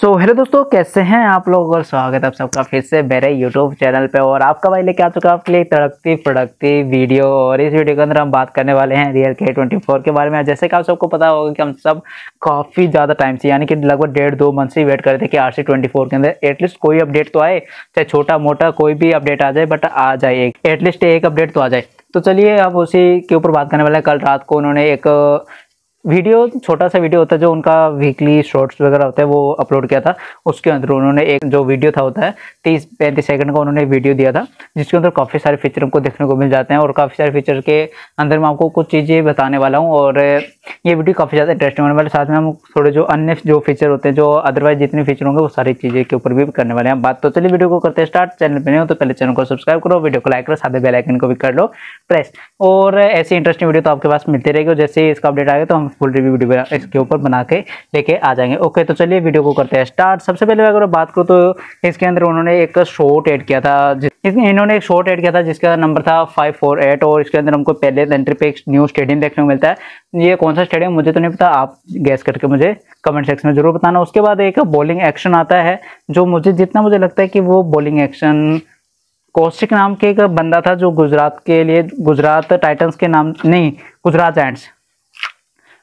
सो so, hello दोस्तों कैसे हैं आप लोग और स्वागत है आप सबका फिर से मेरे यूट्यूब चैनल पे और आपका भाई लेके आ चुका है आपके लिए तड़कती फड़कती वीडियो और इस वीडियो के अंदर हम बात करने वाले हैं रियल के ट्वेंटी फोर के बारे में जैसे कि आप सबको पता होगा कि हम सब काफ़ी ज़्यादा टाइम से यानी कि लगभग डेढ़ दो मंथ से वेट कर रहे थे कि आर सी ट्वेंटी फोर के अंदर एटलीस्ट कोई अपडेट तो आए चाहे छोटा मोटा कोई भी अपडेट आ जाए बट आ जाए एटलीस्ट एक अपडेट तो आ जाए तो चलिए अब उसी के ऊपर बात करने वाले हैं कल रात को उन्होंने एक वीडियो छोटा सा वीडियो होता है जो उनका वीकली शॉर्ट्स वगैरह होता है वो अपलोड किया था उसके अंदर उन्होंने एक जो वीडियो था होता है तीस पैंतीस सेकंड का उन्होंने वीडियो दिया था जिसके अंदर काफ़ी सारे फीचर हमको देखने को मिल जाते हैं और काफ़ी सारे फीचर के अंदर मैं आपको कुछ चीज़ें बताने वाला हूँ और ये वीडियो काफ़ी ज़्यादा इंटरेस्टिंग होने वाले साथ में हम थोड़े जो अन्य जो फीचर होते हैं जो अदरवाइज जितने फीचर होंगे वो सारी चीज़ें के ऊपर भी करने वाले हैं बात तो चलिए वीडियो को करते हैं स्टार्ट चैनल पर नहीं हो तो पहले चैनल को सब्सक्राइब करो वीडियो को लाइक करो साथ बेलाइकन को भी कर लो प्रेस और ऐसी इंटरेस्टिंग वीडियो तो आपके पास मिलती रहेगी जैसे इसका अपडेट आएगा तो हम फुल रिव्यू वीडियो इसके ऊपर बना के लेके आ जाएंगे ओके तो चलिए वीडियो को करते हैं स्टार्ट सबसे पहले अगर बात करूँ तो इसके अंदर उन्होंने एक शॉर्ट ऐड किया था इन्होंने एक शॉर्ट ऐड किया था जिसका नंबर था फाइव फोर एट और इसके अंदर हमको पहले एंट्री पे एक न्यू स्टेडियम देखने को मिलता है ये कौन सा स्टेडियम मुझे तो नहीं पता आप गैस करके मुझे कमेंट सेक्शन में जरूर बताना उसके बाद एक बॉलिंग एक्शन आता है जो मुझे जितना मुझे लगता है कि वो बॉलिंग एक्शन कौशिक नाम के एक बंदा था जो गुजरात के लिए गुजरात टाइटन्स के नाम नहीं गुजरात एंड्स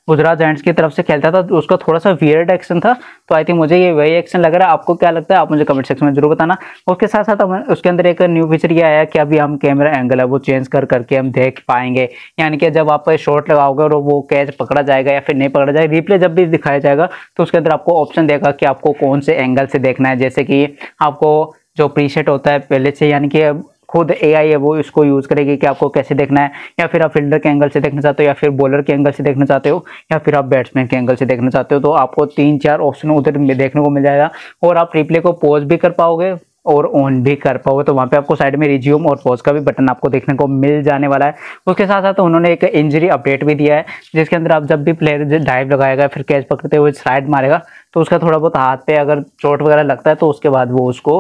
गुजरात जैंट्स की तरफ से खेलता था तो उसका थोड़ा सा वियर्ड एक्शन था तो आई थिंक मुझे ये वही एक्शन लग रहा है आपको क्या लगता है आप मुझे कमेंट सेक्शन में जरूर बताना उसके साथ साथ उसके अंदर एक न्यू फीचर ये आया कि अभी हम कैमरा एंगल है वो चेंज कर करके हम देख पाएंगे यानी कि जब आप शॉर्ट लगाओगे और वो कैच पकड़ा जाएगा या फिर नहीं पकड़ा जाएगा रिप्ले जब भी दिखाया जाएगा तो उसके अंदर आपको ऑप्शन देगा कि आपको कौन से एंगल से देखना है जैसे कि आपको जो प्रीशेट होता है पहले से यानी कि खुद एआई है वो इसको यूज़ करेगी कि आपको कैसे देखना है या फिर आप फील्डर के एंगल से देखना चाहते हो या फिर बॉलर के एंगल से देखना चाहते हो या फिर आप बैट्समैन के एंगल से देखना चाहते हो तो आपको तीन चार ऑप्शन उधर देखने को मिल जाएगा और आप रिप्ले को पॉज भी कर पाओगे और ऑन भी कर पाओगे तो वहाँ पे आपको साइड में रिज्यूम और पॉज का भी बटन आपको देखने को मिल जाने वाला है उसके साथ साथ उन्होंने एक इंजरी अपडेट भी दिया है जिसके अंदर आप जब भी प्लेयर डाइव लगाएगा फिर कैच पकड़ते हुए स्लाइड मारेगा तो उसका थोड़ा बहुत हाथ पे अगर चोट वगैरह लगता है तो उसके बाद वो उसको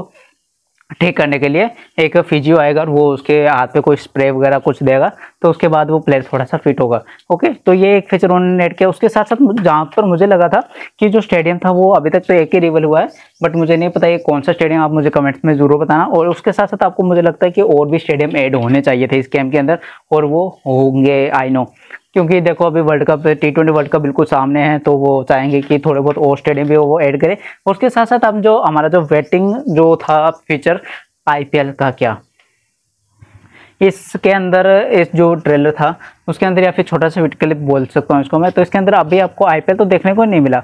ठीक करने के लिए एक फिजियो आएगा और वो उसके हाथ पे कोई स्प्रे वगैरह कुछ देगा तो उसके बाद वो प्लेयर थोड़ा सा फिट होगा ओके तो ये एक फीचर उन्होंने नेट किया उसके साथ साथ जहाँ पर मुझे लगा था कि जो स्टेडियम था वो अभी तक तो एक ही रिवल हुआ है बट मुझे नहीं पता ये कौन सा स्टेडियम आप मुझे कमेंट्स में ज़रूर बताना और उसके साथ साथ आपको मुझे लगता है कि और भी स्टेडियम एड होने चाहिए थे इस कैम्प के अंदर और वो होंगे आई नो क्योंकि देखो अभी world cup T twenty world cup बिल्कुल सामने है तो वो चाहेंगे कि थोड़े बहुत और स्टेडियम भी वो ऐड करें उसके साथ साथ हम जो हमारा जो वेटिंग जो था फीचर आईपीएल का क्या इसके अंदर इस जो ट्रेलर था उसके अंदर या फिर छोटा सा विट क्लिप बोल सकता हूँ इसको मैं तो इसके अंदर अभी आपको आईपीएल तो देखने को नहीं मिला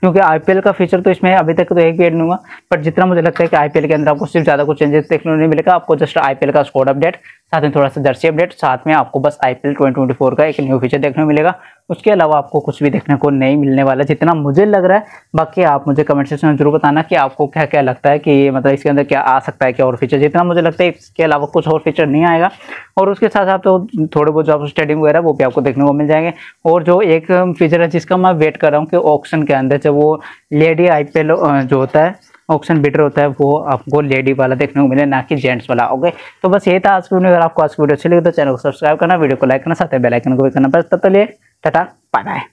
क्योंकि आईपीएल का फीचर तो इसमें अभी तक तो एक भी एड नहीं हुआ बट जितना मुझे लगता है कि आईपीएल के अंदर आपको सिर्फ ज़्यादा कुछ चेंजेस देखने को नहीं मिलेगा आपको जस्ट आईपीएल का स्कोर अपडेट साथ में थोड़ा सा जर्सी अपडेट साथ में आपको बस आई पी का एक न्यू फीचर देखने को मिलेगा उसके अलावा आपको कुछ भी देखने को नहीं मिलने वाला जितना मुझे लग रहा है बाकी आप मुझे कमेंट सेक्शन में जरूर बताना कि आपको क्या क्या लगता है कि मतलब इसके अंदर क्या आ सकता है क्या और फीचर जितना मुझे लगता है इसके अलावा कुछ और फीचर नहीं आएगा और उसके साथ साथ तो थोड़े बहुत जो आप स्टेडियम वगैरह वो भी आपको देखने को मिल जाएंगे और जो एक फीचर है जिसका मैं वेट कर रहा हूँ कि ऑप्शन के अंदर जब वो लेडी आई जो होता है ऑप्शन बेटर होता है वो आपको लेडी वाला देखने को मिले ना कि जेंट्स वाला ओके तो बस यही था आज की वीडियो अगर आपको आज की वीडियो अच्छी लगी तो चैनल को सब्सक्राइब करना वीडियो को लाइक करना साथ ही बेलाइकन को भी करना बस तब तो लिए टाटा पाना है